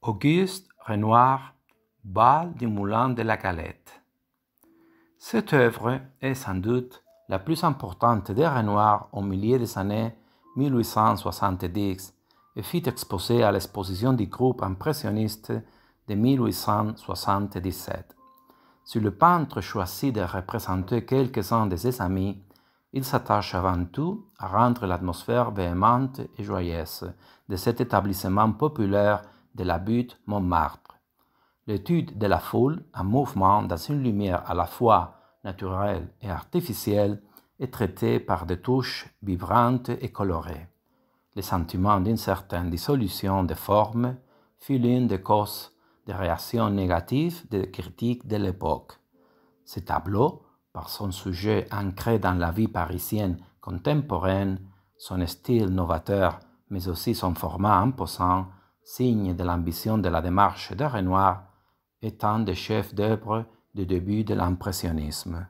Auguste Renoir, Bal du Moulin de la Galette. Cette œuvre est sans doute la plus importante de Renoir au milieu des années 1870 et fit exposée à l'exposition du groupe impressionniste de 1877. Si le peintre choisit de représenter quelques-uns de ses amis, il s'attache avant tout à rendre l'atmosphère véhémente et joyeuse de cet établissement populaire de la butte Montmartre. L'étude de la foule en mouvement dans une lumière à la fois naturelle et artificielle est traitée par des touches vibrantes et colorées. Le sentiment d'une certaine dissolution des formes fut l'une des causes des réactions négatives des critiques de l'époque. Ce tableau, par son sujet ancré dans la vie parisienne contemporaine, son style novateur, mais aussi son format imposant, signe de l'ambition de la démarche de Renoir, étant des chefs d'œuvre du début de l'impressionnisme.